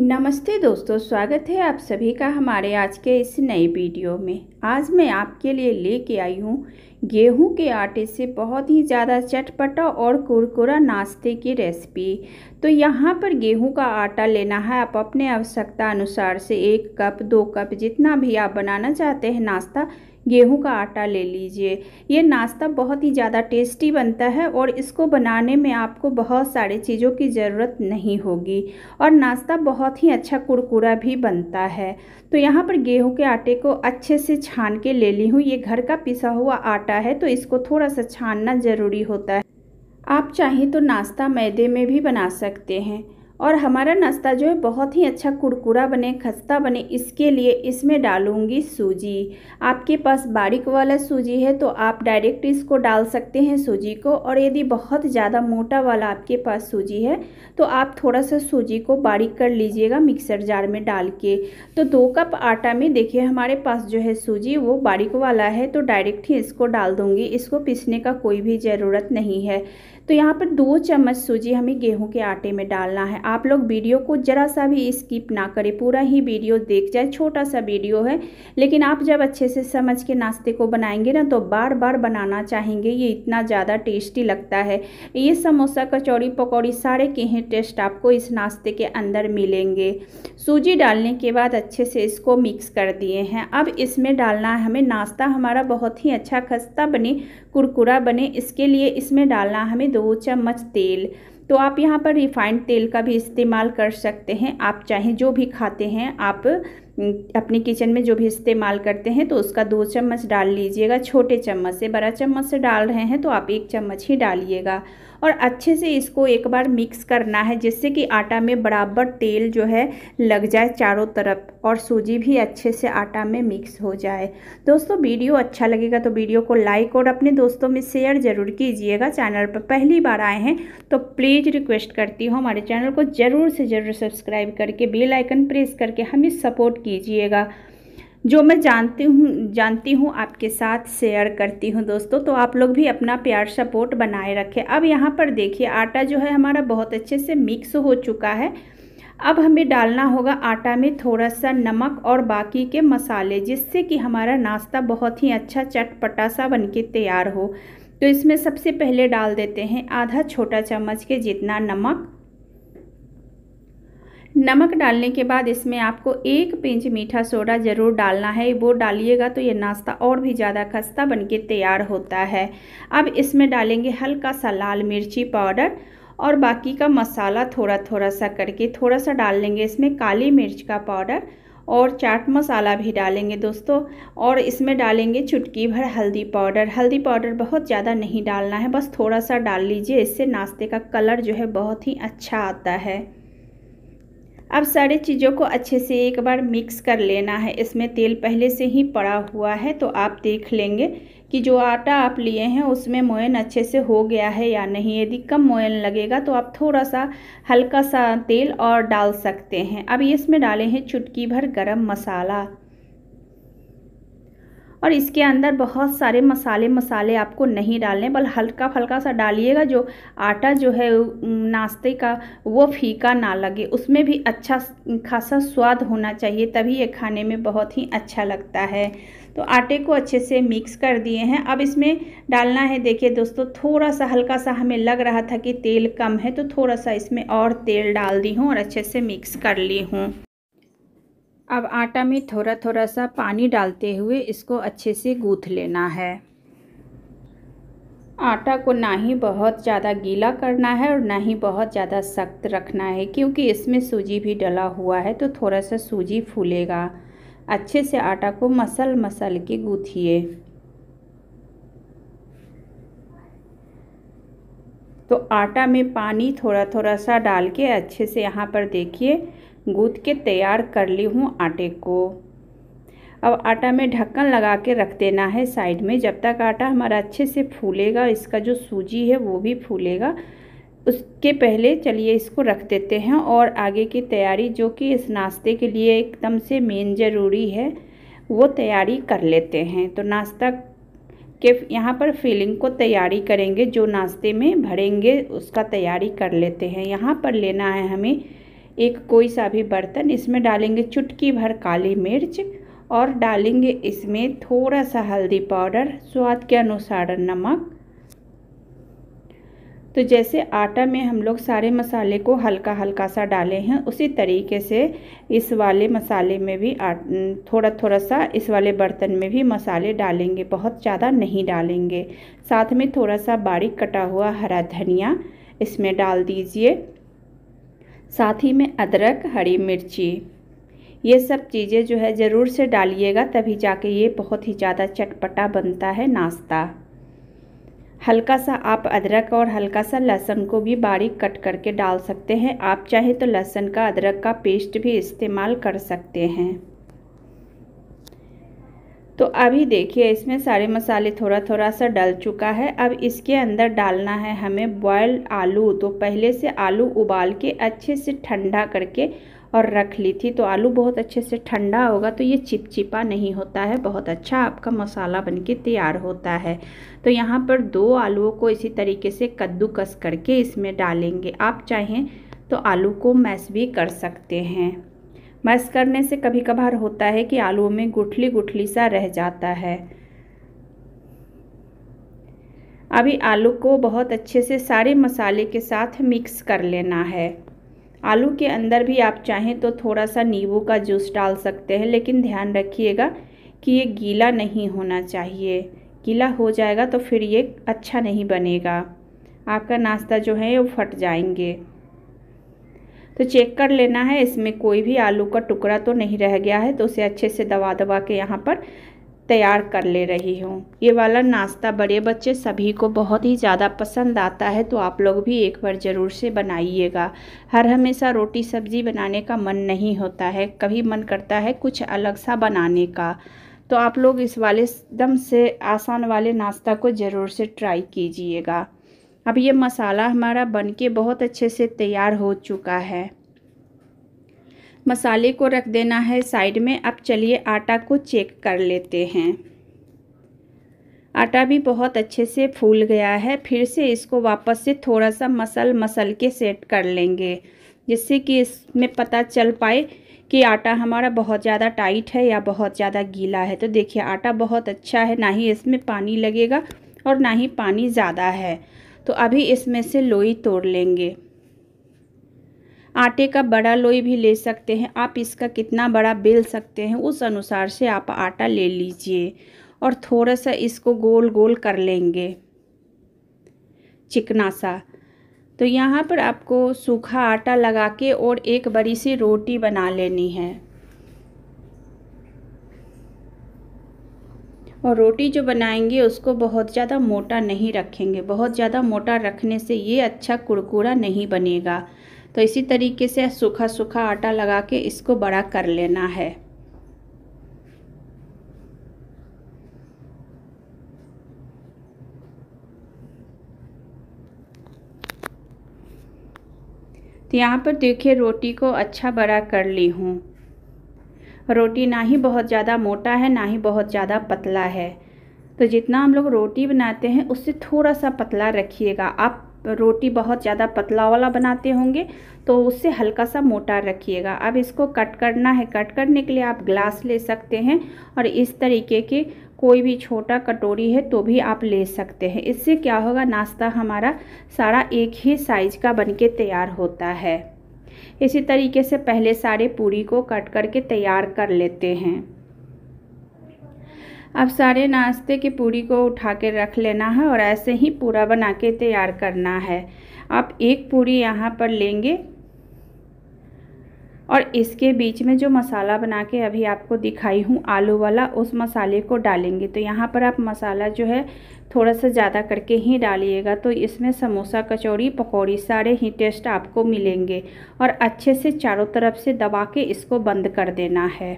नमस्ते दोस्तों स्वागत है आप सभी का हमारे आज के इस नए वीडियो में आज मैं आपके लिए लेके आई हूँ गेहूं के आटे से बहुत ही ज़्यादा चटपटा और कुरकुरा नाश्ते की रेसिपी तो यहाँ पर गेहूं का आटा लेना है आप अपने आवश्यकता अनुसार से एक कप दो कप जितना भी आप बनाना चाहते हैं नाश्ता गेहूं का आटा ले लीजिए ये नाश्ता बहुत ही ज़्यादा टेस्टी बनता है और इसको बनाने में आपको बहुत सारे चीज़ों की ज़रूरत नहीं होगी और नाश्ता बहुत ही अच्छा कुरकुरा भी बनता है तो यहाँ पर गेहूं के आटे को अच्छे से छान के ले ली हूँ ये घर का पिसा हुआ आटा है तो इसको थोड़ा सा छानना ज़रूरी होता है आप चाहें तो नाश्ता मैदे में भी बना सकते हैं और हमारा नाश्ता जो है बहुत ही अच्छा कुरकुरा बने खस्ता बने इसके लिए इसमें डालूंगी सूजी आपके पास बारीक वाला सूजी है तो आप डायरेक्ट इसको डाल सकते हैं सूजी को और यदि बहुत ज़्यादा मोटा वाला आपके पास सूजी है तो आप थोड़ा सा सूजी को बारीक कर लीजिएगा मिक्सर जार में डाल के तो दो कप आटा में देखिए हमारे पास जो है सूजी वो बारीक वाला है तो डायरेक्ट ही इसको डाल दूँगी इसको पीसने का कोई भी ज़रूरत नहीं है तो यहाँ पर दो चम्मच सूजी हमें गेहूँ के आटे में डालना है आप लोग वीडियो को ज़रा सा भी स्किप ना करें पूरा ही वीडियो देख जाए छोटा सा वीडियो है लेकिन आप जब अच्छे से समझ के नाश्ते को बनाएंगे ना तो बार बार बनाना चाहेंगे ये इतना ज़्यादा टेस्टी लगता है ये समोसा कचौड़ी पकौड़ी सारे के ही टेस्ट आपको इस नाश्ते के अंदर मिलेंगे सूजी डालने के बाद अच्छे से इसको मिक्स कर दिए हैं अब इसमें डालना है हमें नाश्ता हमारा बहुत ही अच्छा खस्ता बने कुरकुरा बने इसके लिए इसमें डालना हमें दो चम्मच तेल तो आप यहाँ पर रिफाइंड तेल का भी इस्तेमाल कर सकते हैं आप चाहें जो भी खाते हैं आप अपने किचन में जो भी इस्तेमाल करते हैं तो उसका दो चम्मच डाल लीजिएगा छोटे चम्मच से बड़ा चम्मच से डाल रहे हैं तो आप एक चम्मच ही डालिएगा और अच्छे से इसको एक बार मिक्स करना है जिससे कि आटा में बराबर तेल जो है लग जाए चारों तरफ और सूजी भी अच्छे से आटा में मिक्स हो जाए दोस्तों वीडियो अच्छा लगेगा तो वीडियो को लाइक और अपने दोस्तों में शेयर ज़रूर कीजिएगा चैनल पर पहली बार आए हैं तो प्लीज़ रिक्वेस्ट करती हूँ हमारे चैनल को ज़रूर से ज़रूर सब्सक्राइब करके बेलाइकन प्रेस करके हमें सपोर्ट कीजिएगा जो मैं जानती हूँ जानती हूँ आपके साथ शेयर करती हूँ दोस्तों तो आप लोग भी अपना प्यार सपोर्ट बनाए रखें अब यहाँ पर देखिए आटा जो है हमारा बहुत अच्छे से मिक्स हो चुका है अब हमें डालना होगा आटा में थोड़ा सा नमक और बाकी के मसाले जिससे कि हमारा नाश्ता बहुत ही अच्छा चटपटा सा के तैयार हो तो इसमें सबसे पहले डाल देते हैं आधा छोटा चम्मच के जितना नमक नमक डालने के बाद इसमें आपको एक पिंच मीठा सोडा ज़रूर डालना है वो डालिएगा तो ये नाश्ता और भी ज़्यादा खस्ता बनके तैयार होता है अब इसमें डालेंगे हल्का सा लाल मिर्ची पाउडर और बाकी का मसाला थोड़ा थोड़ा सा करके थोड़ा सा डाल लेंगे इसमें काली मिर्च का पाउडर और चाट मसाला भी डालेंगे दोस्तों और इसमें डालेंगे चुटकी भर हल्दी पाउडर हल्दी पाउडर बहुत ज़्यादा नहीं डालना है बस थोड़ा सा डाल लीजिए इससे नाश्ते का कलर जो है बहुत ही अच्छा आता है अब सारे चीज़ों को अच्छे से एक बार मिक्स कर लेना है इसमें तेल पहले से ही पड़ा हुआ है तो आप देख लेंगे कि जो आटा आप लिए हैं उसमें मोयन अच्छे से हो गया है या नहीं यदि कम मोयन लगेगा तो आप थोड़ा सा हल्का सा तेल और डाल सकते हैं अब इसमें डाले हैं चुटकी भर गरम मसाला और इसके अंदर बहुत सारे मसाले मसाले आपको नहीं डालने बल हल्का फल्का सा डालिएगा जो आटा जो है नाश्ते का वो फीका ना लगे उसमें भी अच्छा खासा स्वाद होना चाहिए तभी ये खाने में बहुत ही अच्छा लगता है तो आटे को अच्छे से मिक्स कर दिए हैं अब इसमें डालना है देखिए दोस्तों थोड़ा सा हल्का सा हमें लग रहा था कि तेल कम है तो थोड़ा सा इसमें और तेल डाल दी हूँ और अच्छे से मिक्स कर ली हूँ अब आटा में थोड़ा थोड़ा सा पानी डालते हुए इसको अच्छे से गूँथ लेना है आटा को ना ही बहुत ज़्यादा गीला करना है और ना ही बहुत ज़्यादा सख्त रखना है क्योंकि इसमें सूजी भी डला हुआ है तो थोड़ा सा सूजी फूलेगा अच्छे से आटा को मसल मसल के गूँथिए तो आटा में पानी थोड़ा थोड़ा सा डाल के अच्छे से यहाँ पर देखिए गूँथ के तैयार कर ली हूँ आटे को अब आटा में ढक्कन लगा के रख देना है साइड में जब तक आटा हमारा अच्छे से फूलेगा इसका जो सूजी है वो भी फूलेगा उसके पहले चलिए इसको रख देते हैं और आगे की तैयारी जो कि इस नाश्ते के लिए एकदम से मेन ज़रूरी है वो तैयारी कर लेते हैं तो नाश्ता के यहाँ पर फिलिंग को तैयारी करेंगे जो नाश्ते में भरेंगे उसका तैयारी कर लेते हैं यहाँ पर लेना है हमें एक कोई सा भी बर्तन इसमें डालेंगे चुटकी भर काली मिर्च और डालेंगे इसमें थोड़ा सा हल्दी पाउडर स्वाद के अनुसार नमक तो जैसे आटा में हम लोग सारे मसाले को हल्का हल्का सा डाले हैं उसी तरीके से इस वाले मसाले में भी थोड़ा थोड़ा सा इस वाले बर्तन में भी मसाले डालेंगे बहुत ज़्यादा नहीं डालेंगे साथ में थोड़ा सा बारीक कटा हुआ हरा धनिया इसमें डाल दीजिए साथ ही में अदरक हरी मिर्ची ये सब चीज़ें जो है ज़रूर से डालिएगा तभी जाके ये बहुत ही ज़्यादा चटपटा बनता है नाश्ता हल्का सा आप अदरक और हल्का सा लहसुन को भी बारीक कट करके डाल सकते हैं आप चाहें तो लहसुन का अदरक का पेस्ट भी इस्तेमाल कर सकते हैं तो अभी देखिए इसमें सारे मसाले थोड़ा थोड़ा सा डल चुका है अब इसके अंदर डालना है हमें बॉयल्ड आलू तो पहले से आलू उबाल के अच्छे से ठंडा करके और रख ली थी तो आलू बहुत अच्छे से ठंडा होगा तो ये चिपचिपा नहीं होता है बहुत अच्छा आपका मसाला बनके तैयार होता है तो यहाँ पर दो आलूओं को इसी तरीके से कद्दूकस करके इसमें डालेंगे आप चाहें तो आलू को मैश भी कर सकते हैं मैस करने से कभी कभार होता है कि आलू में गुठली गुठली सा रह जाता है अभी आलू को बहुत अच्छे से सारे मसाले के साथ मिक्स कर लेना है आलू के अंदर भी आप चाहें तो थोड़ा सा नींबू का जूस डाल सकते हैं लेकिन ध्यान रखिएगा कि ये गीला नहीं होना चाहिए गीला हो जाएगा तो फिर ये अच्छा नहीं बनेगा आपका नाश्ता जो है वो फट जाएंगे तो चेक कर लेना है इसमें कोई भी आलू का टुकड़ा तो नहीं रह गया है तो उसे अच्छे से दबा दबा के यहाँ पर तैयार कर ले रही हूँ ये वाला नाश्ता बड़े बच्चे सभी को बहुत ही ज़्यादा पसंद आता है तो आप लोग भी एक बार ज़रूर से बनाइएगा हर हमेशा रोटी सब्ज़ी बनाने का मन नहीं होता है कभी मन करता है कुछ अलग सा बनाने का तो आप लोग इस वाले दम से आसान वाले नाश्ता को ज़रूर से ट्राई कीजिएगा अब ये मसाला हमारा बनके बहुत अच्छे से तैयार हो चुका है मसाले को रख देना है साइड में अब चलिए आटा को चेक कर लेते हैं आटा भी बहुत अच्छे से फूल गया है फिर से इसको वापस से थोड़ा सा मसल मसल के सेट कर लेंगे जिससे कि इसमें पता चल पाए कि आटा हमारा बहुत ज़्यादा टाइट है या बहुत ज़्यादा गीला है तो देखिए आटा बहुत अच्छा है ना ही इसमें पानी लगेगा और ना ही पानी ज़्यादा है तो अभी इसमें से लोई तोड़ लेंगे आटे का बड़ा लोई भी ले सकते हैं आप इसका कितना बड़ा बेल सकते हैं उस अनुसार से आप आटा ले लीजिए और थोड़ा सा इसको गोल गोल कर लेंगे चिकना सा तो यहाँ पर आपको सूखा आटा लगा के और एक बड़ी सी रोटी बना लेनी है और रोटी जो बनाएंगे उसको बहुत ज़्यादा मोटा नहीं रखेंगे बहुत ज़्यादा मोटा रखने से ये अच्छा कुरकुरा नहीं बनेगा तो इसी तरीके से सूखा सूखा आटा लगा के इसको बड़ा कर लेना है तो यहाँ पर देखिए रोटी को अच्छा बड़ा कर ली हूँ रोटी ना ही बहुत ज़्यादा मोटा है ना ही बहुत ज़्यादा पतला है तो जितना हम लोग रोटी बनाते हैं उससे थोड़ा सा पतला रखिएगा आप रोटी बहुत ज़्यादा पतला वाला बनाते होंगे तो उससे हल्का सा मोटा रखिएगा अब इसको कट करना है कट करने के लिए आप ग्लास ले सकते हैं और इस तरीके के कोई भी छोटा कटोरी है तो भी आप ले सकते हैं इससे क्या होगा नाश्ता हमारा सारा एक ही साइज़ का बनके तैयार होता है इसी तरीके से पहले सारे पूरी को कट करके तैयार कर लेते हैं अब सारे नाश्ते की पूरी को उठा के रख लेना है और ऐसे ही पूरा बना के तैयार करना है आप एक पूरी यहाँ पर लेंगे और इसके बीच में जो मसाला बना के अभी आपको दिखाई हूँ आलू वाला उस मसाले को डालेंगे तो यहाँ पर आप मसाला जो है थोड़ा सा ज़्यादा करके ही डालिएगा तो इसमें समोसा कचौड़ी पकौड़ी सारे ही टेस्ट आपको मिलेंगे और अच्छे से चारों तरफ से दबा के इसको बंद कर देना है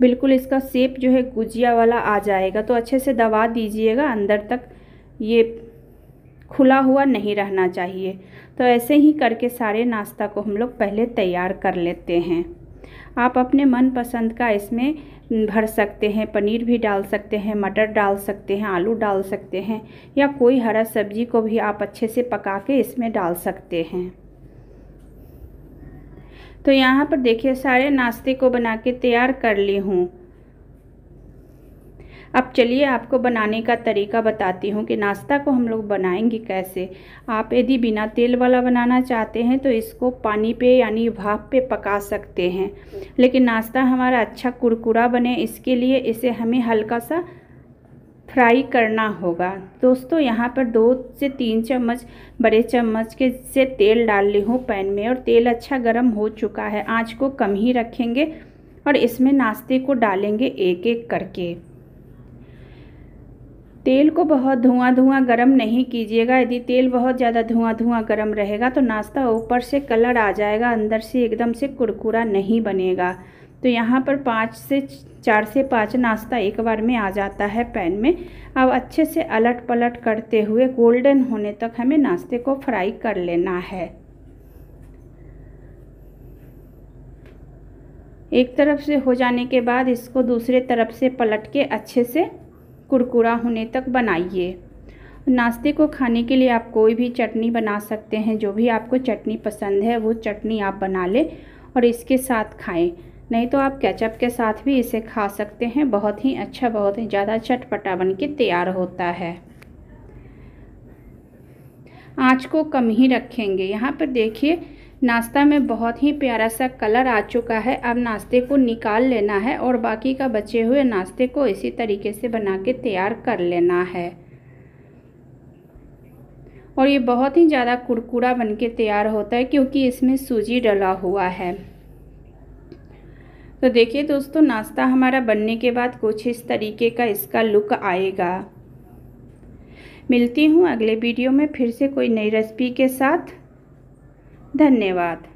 बिल्कुल इसका सेप जो है गुजिया वाला आ जाएगा तो अच्छे से दबा दीजिएगा अंदर तक ये खुला हुआ नहीं रहना चाहिए तो ऐसे ही करके सारे नाश्ता को हम लोग पहले तैयार कर लेते हैं आप अपने मनपसंद का इसमें भर सकते हैं पनीर भी डाल सकते हैं मटर डाल सकते हैं आलू डाल सकते हैं या कोई हरा सब्जी को भी आप अच्छे से पका के इसमें डाल सकते हैं तो यहाँ पर देखिए सारे नाश्ते को बना के तैयार कर ली हूँ अब चलिए आपको बनाने का तरीका बताती हूँ कि नाश्ता को हम लोग बनाएंगे कैसे आप यदि बिना तेल वाला बनाना चाहते हैं तो इसको पानी पे यानी भाप पे पका सकते हैं लेकिन नाश्ता हमारा अच्छा कुरकुरा बने इसके लिए इसे हमें हल्का सा फ्राई करना होगा दोस्तों यहाँ पर दो से तीन चम्मच बड़े चम्मच के से तेल डाल ली हूँ पैन में और तेल अच्छा गर्म हो चुका है आँच को कम ही रखेंगे और इसमें नाश्ते को डालेंगे एक एक करके तेल को बहुत धुआं धुआं गर्म नहीं कीजिएगा यदि तेल बहुत ज़्यादा धुआं धुआं गर्म रहेगा तो नाश्ता ऊपर से कलर आ जाएगा अंदर से एकदम से कुरकुरा नहीं बनेगा तो यहाँ पर पाँच से चार से पाँच नाश्ता एक बार में आ जाता है पैन में अब अच्छे से अलट पलट करते हुए गोल्डन होने तक हमें नाश्ते को फ्राई कर लेना है एक तरफ से हो जाने के बाद इसको दूसरे तरफ से पलट के अच्छे से कुरकुरा होने तक बनाइए नाश्ते को खाने के लिए आप कोई भी चटनी बना सकते हैं जो भी आपको चटनी पसंद है वो चटनी आप बना लें और इसके साथ खाएं नहीं तो आप केचप के साथ भी इसे खा सकते हैं बहुत ही अच्छा बहुत ही ज़्यादा चटपटा बन के तैयार होता है आँच को कम ही रखेंगे यहाँ पर देखिए नाश्ता में बहुत ही प्यारा सा कलर आ चुका है अब नाश्ते को निकाल लेना है और बाकी का बचे हुए नाश्ते को इसी तरीके से बना के तैयार कर लेना है और ये बहुत ही ज़्यादा कुरकुरा बन के तैयार होता है क्योंकि इसमें सूजी डला हुआ है तो देखिए दोस्तों नाश्ता हमारा बनने के बाद कुछ इस तरीके का इसका लुक आएगा मिलती हूँ अगले वीडियो में फिर से कोई नई रेसिपी के साथ धन्यवाद